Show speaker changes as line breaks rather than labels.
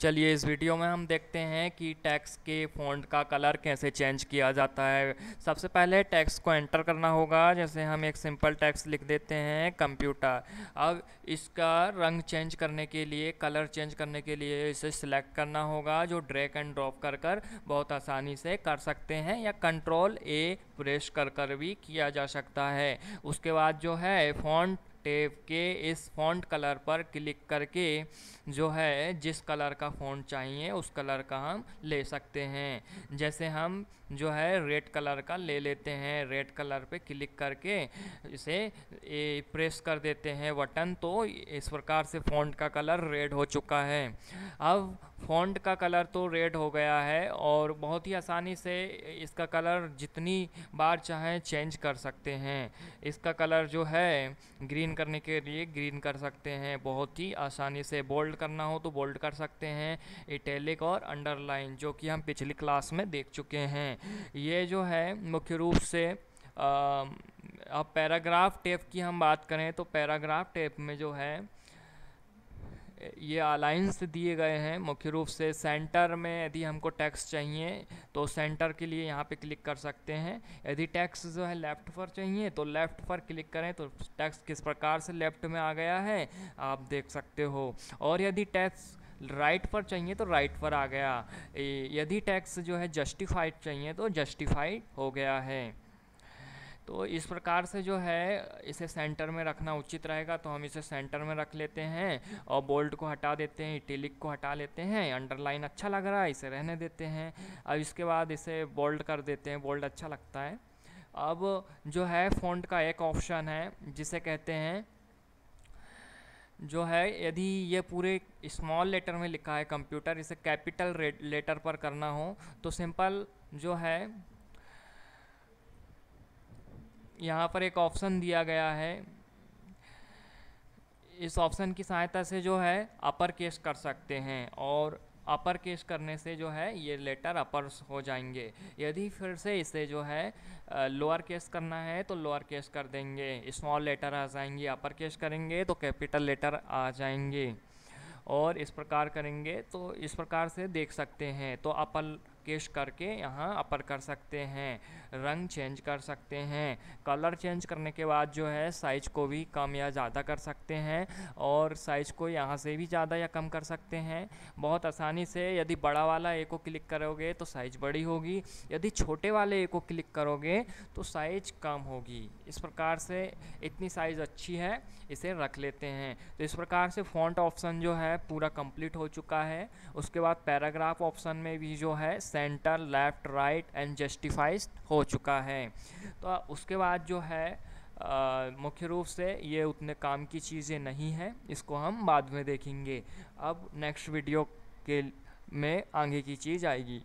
चलिए इस वीडियो में हम देखते हैं कि टैक्स के फ़ॉन्ट का कलर कैसे चेंज किया जाता है सबसे पहले टैक्स को एंटर करना होगा जैसे हम एक सिंपल टैक्स लिख देते हैं कंप्यूटर अब इसका रंग चेंज करने के लिए कलर चेंज करने के लिए इसे सिलेक्ट करना होगा जो ड्रैग एंड ड्रॉप कर कर बहुत आसानी से कर सकते हैं या कंट्रोल ए प्रेस कर कर भी किया जा सकता है उसके बाद जो है फ़ॉन्ट टेप के इस फॉन्ट कलर पर क्लिक करके जो है जिस कलर का फॉन्ट चाहिए उस कलर का हम ले सकते हैं जैसे हम जो है रेड कलर का ले लेते हैं रेड कलर पे क्लिक करके इसे ए, प्रेस कर देते हैं बटन तो इस प्रकार से फॉन्ट का कलर रेड हो चुका है अब फॉन्ट का कलर तो रेड हो गया है और बहुत ही आसानी से इसका कलर जितनी बार चाहें चेंज कर सकते हैं इसका कलर जो है ग्रीन ग्रीन करने के लिए ग्रीन कर सकते हैं बहुत ही आसानी से बोल्ड करना हो तो बोल्ड कर सकते हैं इटैलिक और अंडरलाइन जो कि हम पिछली क्लास में देख चुके हैं ये जो है मुख्य रूप से अब पैराग्राफ टेप की हम बात करें तो पैराग्राफ टेप में जो है ये अलाइंस दिए गए हैं मुख्य रूप से सेंटर में यदि हमको टैक्स चाहिए तो सेंटर के लिए यहाँ पे क्लिक कर सकते हैं यदि टैक्स जो है लेफ़्ट पर चाहिए तो लेफ़्ट पर क्लिक करें तो टैक्स किस प्रकार से लेफ़्ट में आ गया है आप देख सकते हो और यदि टैक्स राइट पर चाहिए तो राइट पर आ गया यदि टैक्स जो है जस्टिफाइड चाहिए तो जस्टिफाइड हो गया है तो इस प्रकार से जो है इसे सेंटर में रखना उचित रहेगा तो हम इसे सेंटर में रख लेते हैं और बोल्ट को हटा देते हैं इटेलिक को हटा लेते हैं अंडरलाइन अच्छा लग रहा है इसे रहने देते हैं अब इसके बाद इसे बोल्ड कर देते हैं बोल्ड अच्छा लगता है अब जो है फ़ॉन्ट का एक ऑप्शन है जिसे कहते हैं जो है यदि ये पूरे स्मॉल लेटर में लिखा है कंप्यूटर इसे कैपिटल लेटर पर करना हो तो सिंपल जो है यहाँ पर एक ऑप्शन दिया गया है इस ऑप्शन की सहायता से जो है अपर केस कर सकते हैं और अपर केस करने से जो है ये लेटर अपर हो जाएंगे यदि फिर से इसे जो है लोअर केस करना है तो लोअर केस कर देंगे स्मॉल लेटर आ जाएंगे अपर केस करेंगे तो कैपिटल लेटर आ जाएंगे और इस प्रकार करेंगे तो इस प्रकार से देख सकते हैं तो अपर केश करके यहाँ अपर कर सकते हैं रंग चेंज कर सकते हैं कलर चेंज करने के बाद जो है साइज को भी कम या ज़्यादा कर सकते हैं और साइज को यहाँ से भी ज़्यादा या कम कर सकते हैं बहुत आसानी से यदि बड़ा वाला ए को क्लिक करोगे तो साइज बड़ी होगी यदि छोटे वाले ए को क्लिक करोगे तो साइज कम होगी इस प्रकार से इतनी साइज़ अच्छी है इसे रख लेते हैं तो इस प्रकार से फ़ॉन्ट ऑप्शन जो है पूरा कंप्लीट हो चुका है उसके बाद पैराग्राफ ऑप्शन में भी जो है centre left right and justifies हो चुका है तो उसके बाद जो है मुख्य रूप से ये उतने काम की चीज़ें नहीं हैं इसको हम बाद में देखेंगे अब नेक्स्ट वीडियो के में आगे की चीज़ आएगी